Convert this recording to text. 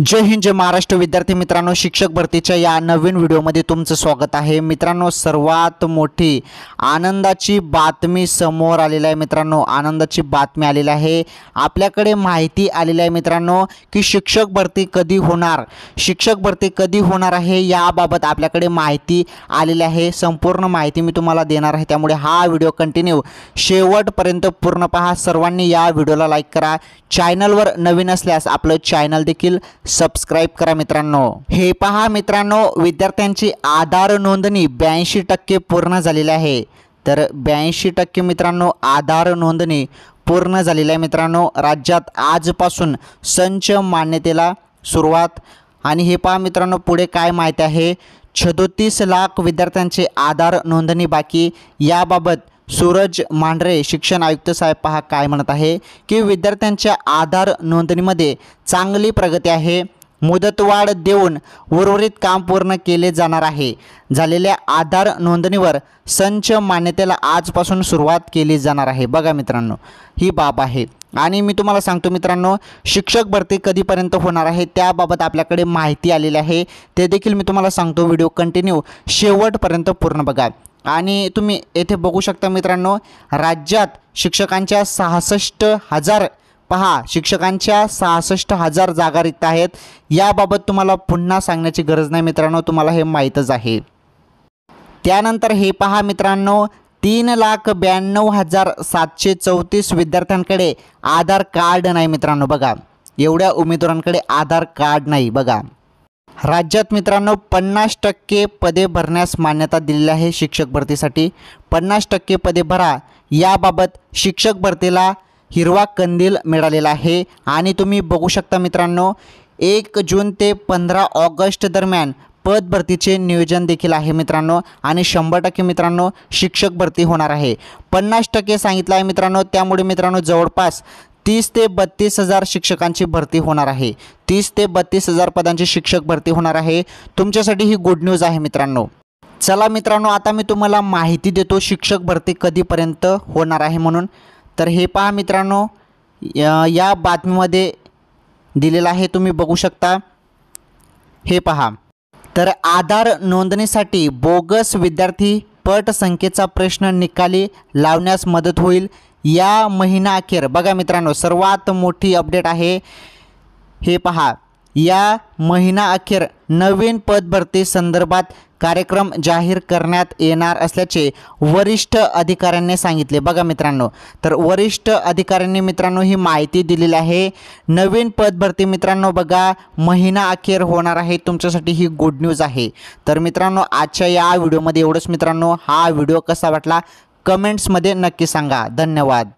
जय हिंद जय महाराष्ट्र विद्यार्थी मित्रांनो शिक्षक भरतीच्या या नवीन व्हिडिओमध्ये तुमचं स्वागत आहे मित्रांनो सर्वात मोठी आनंदाची बातमी समोर आलेली आहे मित्रांनो आनंदाची बातमी आलेली आहे आपल्याकडे माहिती आलेली आहे मित्रांनो की शिक्षक भरती कधी होणार शिक्षक भरती कधी होणार आहे याबाबत आपल्याकडे माहिती आलेली आहे संपूर्ण माहिती मी तुम्हाला देणार आहे त्यामुळे हा व्हिडिओ कंटिन्यू शेवटपर्यंत पूर्ण पहा सर्वांनी या व्हिडिओला लाईक करा चॅनलवर नवीन असल्यास आपलं चॅनल देखील सबस्क्राईब करा मित्रांनो हे पहा मित्रांनो विद्यार्थ्यांची आधार नोंदणी ब्याऐंशी टक्के पूर्ण झालेली आहे तर ब्याऐंशी टक्के मित्रांनो आधार नोंदणी पूर्ण झालेली आहे मित्रांनो राज्यात आजपासून संच मान्यतेला सुरुवात आणि हे पहा मित्रांनो पुढे काय माहिती आहे छदोतीस लाख विद्यार्थ्यांचे आधार नोंदणी बाकी याबाबत सूरज मांढरे शिक्षण आयुक्त साहेब पहा काय म्हणत आहे की विद्यार्थ्यांच्या आधार नोंदणीमध्ये चांगली प्रगती आहे मुदतवाढ देऊन उर्वरित काम पूर्ण केले जाणार आहे झालेल्या आधार नोंदणीवर संच मान्यतेला आजपासून सुरुवात केली जाणार आहे बघा मित्रांनो ही बाब आहे आणि मी तुम्हाला सांगतो मित्रांनो शिक्षक भरती कधीपर्यंत होणार आहे त्याबाबत आपल्याकडे माहिती आलेली आहे ते देखील मी तुम्हाला सांगतो व्हिडिओ कंटिन्यू शेवटपर्यंत पूर्ण बघा आणि तुम्ही येथे बघू शकता मित्रांनो राज्यात शिक्षकांच्या सहासष्ट हजार पहा शिक्षकांच्या सहासष्ट हजार जागा रिक्त आहेत याबाबत तुम्हाला पुन्हा सांगण्याची गरज नाही मित्रांनो तुम्हाला हे माहीतच आहे त्यानंतर हे पहा मित्रांनो तीन लाख ब्याण्णव हजार सातशे चौतीस विद्यार्थ्यांकडे आधार कार्ड नाही मित्रांनो बघा एवढ्या उमेदवारांकडे आधार कार्ड नाही बघा राज्यात मित्रांनो पन्नास टक्के पदे भरण्यास मान्यता दिलेली आहे शिक्षक भरतीसाठी पन्नास टक्के पदे भरा याबाबत शिक्षक भरतीला हिरवा कंदील मिळालेला आहे आणि तुम्ही बघू शकता मित्रांनो एक जून ते पंधरा ऑगस्ट दरम्यान पद भरतीचे नियोजन देखील आहे मित्रांनो आणि शंभर टक्के मित्रांनो शिक्षक भरती होणार आहे पन्नास टक्के सांगितलं आहे मित्रांनो त्यामुळे मित्रांनो जवळपास तीस ते बत्तीस हजार शिक्षकांची भरती होणार आहे तीस ते बत्तीस हजार पदांची शिक्षक भरती होणार आहे तुमच्यासाठी ही गुड न्यूज आहे मित्रांनो चला मित्रांनो आता मी तुम्हाला माहिती देतो शिक्षक भरती कधीपर्यंत होणार आहे म्हणून तर हे पहा मित्रांनो या बातमीमध्ये दिलेलं आहे तुम्ही बघू शकता हे पहा तर आधार नोंदणीसाठी बोगस विद्यार्थी पट संख्येचा प्रश्न निकाली लावण्यास मदत होईल या महिना अखेर बघा मित्रांनो सर्वात मोठी अपडेट आहे हे पहा या महिना अखेर नवीन पदभरती संदर्भात कार्यक्रम जाहीर करण्यात येणार असल्याचे वरिष्ठ अधिकाऱ्यांनी सांगितले बघा मित्रांनो तर वरिष्ठ अधिकाऱ्यांनी मित्रांनो ही माहिती दिलेली आहे नवीन पदभरती मित्रांनो बघा महिना अखेर होणार आहे तुमच्यासाठी ही गुड न्यूज आहे तर मित्रांनो आजच्या या व्हिडिओमध्ये एवढंच मित्रांनो हा व्हिडिओ कसा वाटला कमेंट्समध्ये नक्की सांगा धन्यवाद